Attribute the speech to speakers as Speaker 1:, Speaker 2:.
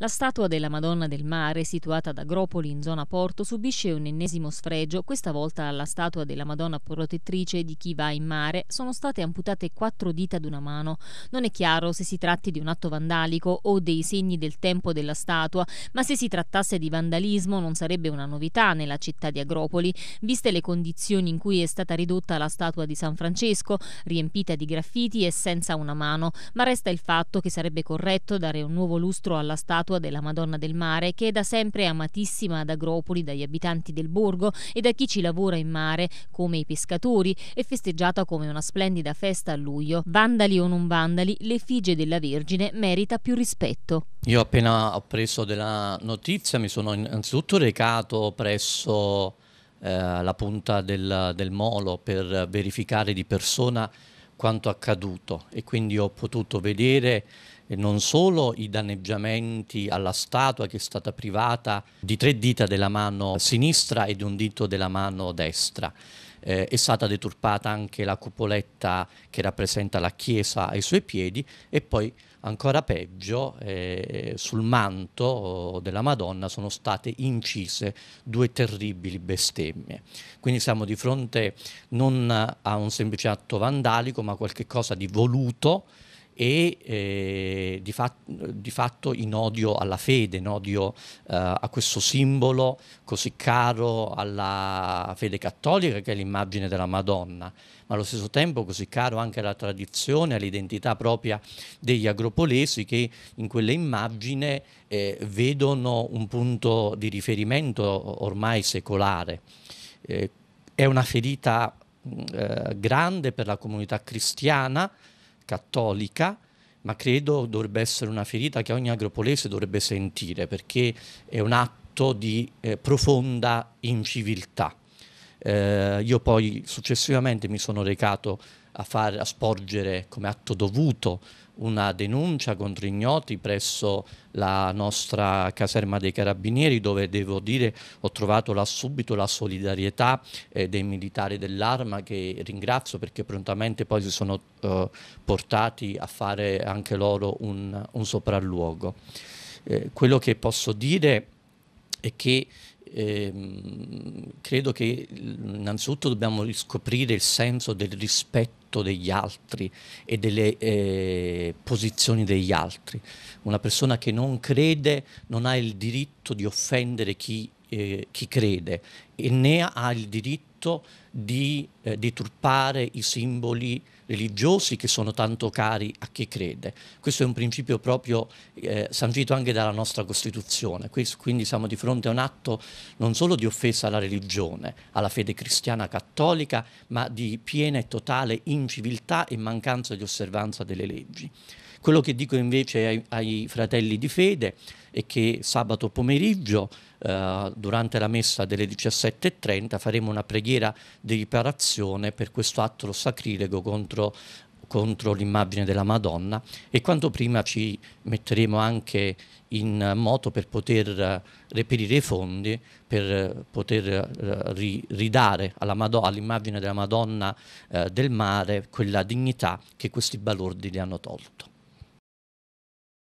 Speaker 1: La statua della Madonna del Mare, situata ad Agropoli in zona porto, subisce un ennesimo sfregio. Questa volta alla statua della Madonna protettrice di chi va in mare sono state amputate quattro dita ad una mano. Non è chiaro se si tratti di un atto vandalico o dei segni del tempo della statua, ma se si trattasse di vandalismo non sarebbe una novità nella città di Agropoli, viste le condizioni in cui è stata ridotta la statua di San Francesco, riempita di graffiti e senza una mano. Ma resta il fatto che sarebbe corretto dare un nuovo lustro alla statua statua della Madonna del Mare, che è da sempre amatissima ad Agropoli dagli abitanti del borgo e da chi ci lavora in mare, come i pescatori, è festeggiata come una splendida festa a luglio. Vandali o non vandali, l'effigie della Vergine merita più rispetto.
Speaker 2: Io appena ho preso della notizia mi sono innanzitutto recato presso eh, la punta del, del molo per verificare di persona quanto accaduto e quindi ho potuto vedere non solo i danneggiamenti alla statua che è stata privata di tre dita della mano sinistra e di un dito della mano destra. Eh, è stata deturpata anche la cupoletta che rappresenta la chiesa ai suoi piedi e poi ancora peggio eh, sul manto oh, della Madonna sono state incise due terribili bestemmie. Quindi siamo di fronte non a un semplice atto vandalico ma a qualcosa di voluto e eh, di, fat- di, fatto in odio alla fede, in odio eh, a questo simbolo così caro alla fede cattolica che è l'immagine della Madonna, ma allo stesso tempo così caro anche alla tradizione, all'identità propria degli agropolesi che in quell'immagine eh, vedono un punto di riferimento ormai secolare. Eh, è una ferita eh, grande per la comunità cristiana, cattolica, ma credo dovrebbe essere una ferita che ogni agropolese dovrebbe sentire perché è un atto di eh, profonda inciviltà. Eh, io poi successivamente mi sono recato a, far, a sporgere come atto dovuto una denuncia contro ignoti presso la nostra caserma dei carabinieri dove devo dire ho trovato là subito la solidarietà eh, dei militari dell'arma che ringrazio perché prontamente poi si sono eh, portati a fare anche loro un, un sopralluogo. Eh, quello che posso dire è che eh, credo che innanzitutto dobbiamo riscoprire il senso del rispetto degli altri e delle eh, posizioni degli altri. Una persona che non crede non ha il diritto di offendere chi, eh, chi crede e né ha il diritto di eh, deturpare i simboli religiosi che sono tanto cari a chi crede. Questo è un principio proprio eh, sancito anche dalla nostra Costituzione, quindi siamo di fronte a un atto non solo di offesa alla religione, alla fede cristiana cattolica, ma di piena e totale inciviltà e mancanza di osservanza delle leggi. Quello che dico invece ai, ai fratelli di fede è che sabato pomeriggio, eh, durante la messa delle 17.30, faremo una preghiera di riparazione per questo atto sacrilego contro contro l'immagine della Madonna e quanto prima ci metteremo anche in moto per poter reperire i fondi, per poter eh, ridare all'immagine della Madonna eh, del mare quella dignità che questi balordi le hanno tolto.